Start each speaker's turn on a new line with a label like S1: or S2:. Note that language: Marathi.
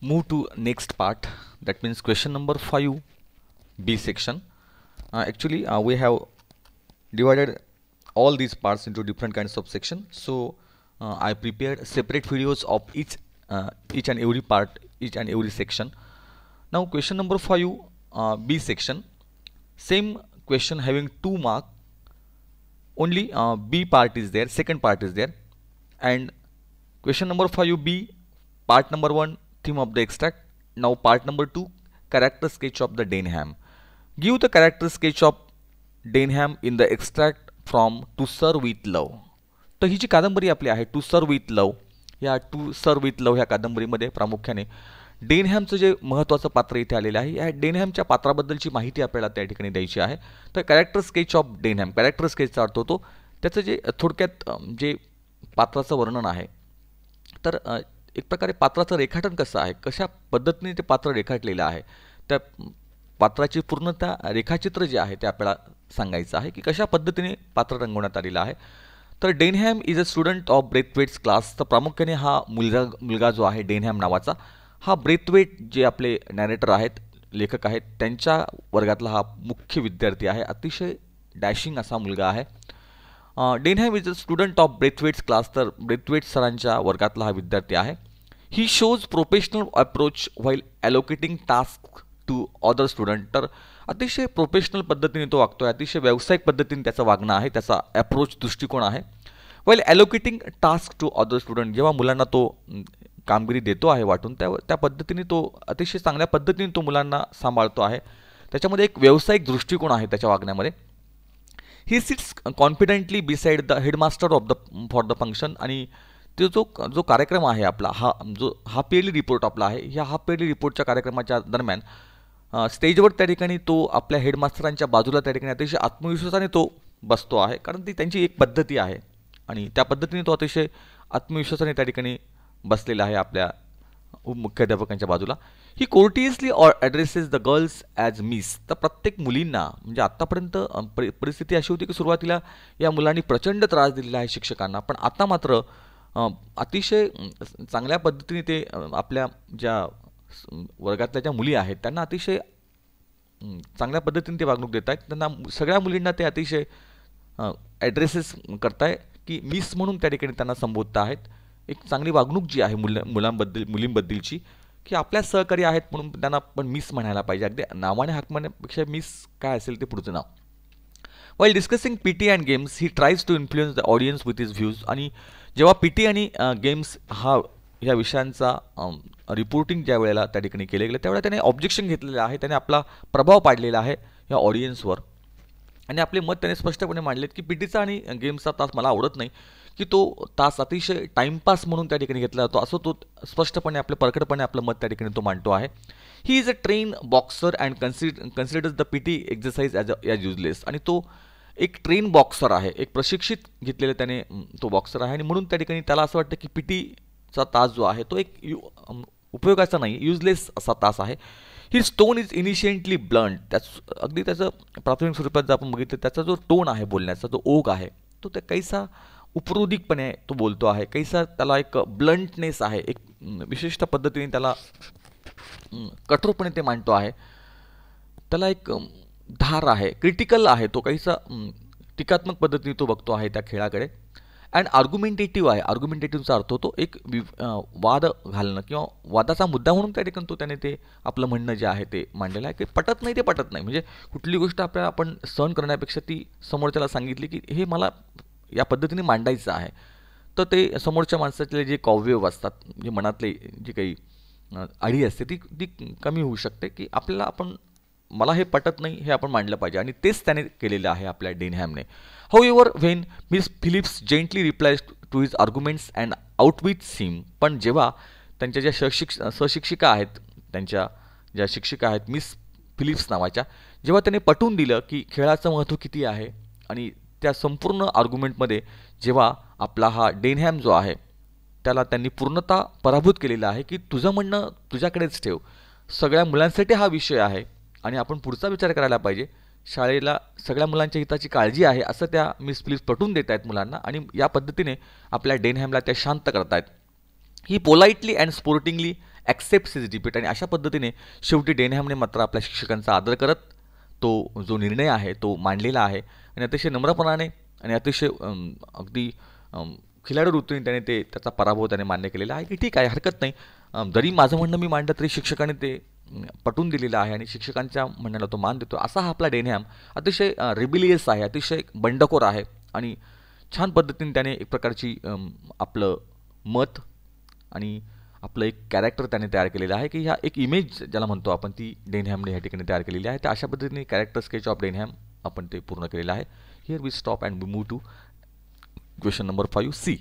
S1: move to next part that means question number 5 B section uh, actually uh, we have divided all these parts into different kinds of section so uh, I prepared separate videos of each uh, each and every part each and every section now question number 5 uh, B section same question having two mark only uh, B part is there second part is there and question number 5 B part number 1 theme of the extract. Now part number 2 character sketch of the Denham. Give the character sketch of Denham in the extract from To Serve With Love. तर ही जी कादंबरी आपली आहे टू सर्व विथ लव या टू सर्व विथ लव ह्या कादंबरीमध्ये प्रामुख्याने डेनहॅमचं जे महत्त्वाचं पात्र इथे आलेलं आहे या डेनहॅमच्या पात्राबद्दलची माहिती आपल्याला त्या ठिकाणी द्यायची आहे तर character sketch of Denham character स्केचचा अर्थ होतो त्याचं जे थोडक्यात जे पात्राचं वर्णन आहे तर एक प्रकारे पात्राचं रेखाटन कसं आहे कशा पद्धतीने ते पात्र रेखाटलेलं आहे त्या पात्राची पूर्णता रेखाचित्र जे आहे ते आपल्याला सांगायचं आहे की कशा पद्धतीने पात्र रंगवण्यात आलेलं आहे तर Denham is a student of Braithwaite's class तर प्रामुख्याने हा मुलगा मुलगा जो आहे डेनहॅम नावाचा हा ब्रेथवेट जे आपले नॅरेटर आहेत लेखक आहेत त्यांच्या वर्गातला हा मुख्य विद्यार्थी आहे अतिशय डॅशिंग असा मुलगा आहे Denham is a student of Braithwaite's class तर ब्रेथवेट सरांच्या वर्गातला हा विद्यार्थी आहे he shows professional approach while allocating task to other student तर अतिशय प्रोफेशनल पद्धतीने तो वागतो आहे अतिशय व्यावसायिक पद्धतीने त्याचं वागणं आहे त्याचा अप्रोच दृष्टिकोन आहे while allocating task to other student जेव्हा मुलांना तो कामगिरी देतो आहे वाटून त्या त्या पद्धतीने तो अतिशय चांगल्या पद्धतीने तो मुलांना सांभाळतो आहे त्याच्यामध्ये एक व्यावसायिक दृष्टिकोन आहे त्याच्या वागण्यामध्ये he sits confidently beside the headmaster of the for the function आणि तो जो जो कार्यक्रम आहे आपला हा जो हा इयरली रिपोर्ट आपला आहे ह्या हाफ इयरली रिपोर्टच्या कार्यक्रमाच्या दरम्यान स्टेजवर त्या ठिकाणी तो आपल्या हेडमास्टरांच्या बाजूला त्या ठिकाणी अतिशय आत्मविश्वासाने तो बसतो आहे कारण ती त्यांची एक पद्धती आहे आणि त्या पद्धतीने तो अतिशय आत्मविश्वासाने त्या ठिकाणी बसलेला आहे आपल्या मुख्याध्यापकांच्या बाजूला he courteously or addresses the girls as Miss तर प्रत्येक मुलींना म्हणजे आत्तापर्यंत परिस्थिती अशी होती की सुरुवातीला या मुलांनी प्रचंड त्रास दिलेला आहे शिक्षकांना पण आता मात्र अतिशय चांगल्या पद्धतीने ते आपल्या ज्या वर्गातल्या ज्या मुली आहेत त्यांना अतिशय चांगल्या पद्धतीने ते वागणूक देत आहेत त्यांना सगळ्या मुलींना ते अतिशय ॲड्रेसेस करताय की मिस म्हणून त्या ठिकाणी त्यांना संबोधत आहेत एक चांगली वागणूक जी आहे मुलं मुलांबद्दल मुलींबद्दलची की आपल्या सहकारी आहेत म्हणून त्यांना पण मिस म्हणायला पाहिजे अगदी नावाने हाक मिस काय असेल ते पुढचं नाव discussing P T and games he tries to influence the audience with his views आणि जेव्हा पी टी आणि गेम्स हा ह्या विषयांचा रिपोर्टिंग ज्या वेळेला त्या ठिकाणी केले गेलं त्यावेळेला त्याने ऑब्जेक्शन घेतलेलं आहे त्याने आपला प्रभाव पाडलेला आहे ह्या ऑडियन्सवर आणि आपले मत त्याने स्पष्टपणे मांडलेत की पी टीचा आणि गेम्सचा तास मला आवडत नाही की तो तास अतिशय टाईमपास म्हणून त्या ठिकाणी घेतला जातो असं तो स्पष्टपणे आपलं प्रकटपणे आपलं मत त्या ठिकाणी तो मांडतो आहे he is a train boxer and consider considers the P T exercise as a as useless आणि तो एक ट्रेन बॉक्सर आहे एक प्रशिक्षित घेतलेला त्याने तो बॉक्सर आहे आणि म्हणून त्या ठिकाणी त्याला असं वाटतं की पी टीचा तास जो आहे तो एक उपयोगाचा नाही युजलेस असा तास आहे he stone is insolently blunt त्याच अगदी त्याचं प्राथमिक स्वरूपात जर आपण बघितलं त्याचा जो टोन आहे बोलण्याचा जो ओघ आहे तो त्या कैसा उपरोधिकपणे तो बोलतो आहे कैसा त्याला एक ब्लंटनेस आहे एक विशिष्ट पद्धतीने त्याला कठोरपणे ते मांडतो आहे त्याला एक धार आहे क्रिटिकल आहे तो काहीसा टीकात्मक पद्धतीने तो बघतो आहे त्या खेळाकडे अँड आर्ग्युमेंटेटिव्ह आहे आर्ग्युमेंटेटिव्हचा अर्थ होतो एक वि वाद घालणं किंवा वादाचा मुद्दा म्हणून त्या ठिकाणी तो त्याने ते आपलं म्हणणं जे आहे ते मांडलेलं आहे की पटत नाही ते पटत नाही म्हणजे कुठली गोष्ट आपल्या आपण सहन करण्यापेक्षा ती समोरच्याला सांगितली की हे मला या पद्धतीने मांडायचं आहे तर ते समोरच्या माणसाचे जे कॉव्यव असतात म्हणजे मनातले जे काही अडी असते ती ती कमी होऊ शकते की आपल्याला आपण मला हे पटत नाही हे आपण मांडलं पाहिजे आणि तेच त्याने केलेलं आहे आपल्या डेनहॅमने how your when Miss Phillips gently reply to his arguments and with seem पण जेव्हा त्यांच्या ज्या सशिक्ष सशिक्षिका आहेत त्यांच्या ज्या शिक्षिका आहेत मिस फिलिप्स नावाच्या जेव्हा त्याने पटवून दिलं की खेळाचं महत्त्व किती आहे आणि त्या संपूर्ण आर्ग्युमेंटमध्ये जेव्हा आपला हा डेनहॅम जो आहे त्याला त्यांनी पूर्णतः पराभूत केलेला आहे की तुझं म्हणणं तुझ्याकडेच ठेव सगळ्या मुलांसाठी हा विषय आहे आणि आपण पुढचा विचार करायला पाहिजे शाळेला सगळ्या मुलांच्या हिताची काळजी आहे असं त्या मिस प्लीज पटवून देत आहेत मुलांना आणि या पद्धतीने आपल्या डेनहॅमला त्या शांत आहेत he politely and sportingly accept is repeat आणि अशा पद्धतीने शेवटी डेनहॅमने मात्र आपल्या शिक्षकांचा आदर करत तो जो निर्णय आहे तो मांडलेला आहे आणि अतिशय नम्रपणाने आणि अतिशय अगदी खिलाडू वृत्तीने त्याने ते त्याचा पराभव त्याने मान्य केलेला आहे की ठीक आहे हरकत नाही जरी माझं म्हणणं मी मांडलं तरी शिक्षकाने ते पटवून दिलेला आहे आणि शिक्षकांच्या म्हणण्याला तो मान देतो असा हा आपला डेनहॅम अतिशय रिबिलियस आहे अतिशय बंडखोर आहे आणि छान पद्धतीने त्याने एक प्रकारची आपलं मत आणि आपलं एक कॅरेक्टर त्याने तयार केलेलं आहे की ह्या एक इमेज ज्याला म्हणतो आपण ती डेनहॅमने ह्या ठिकाणी तयार केलेली आहे तर अशा पद्धतीने कॅरेक्टर स्केच ऑफ डेनहॅम आपण ते पूर्ण केलेलं आहे here we stop and we move to question number five C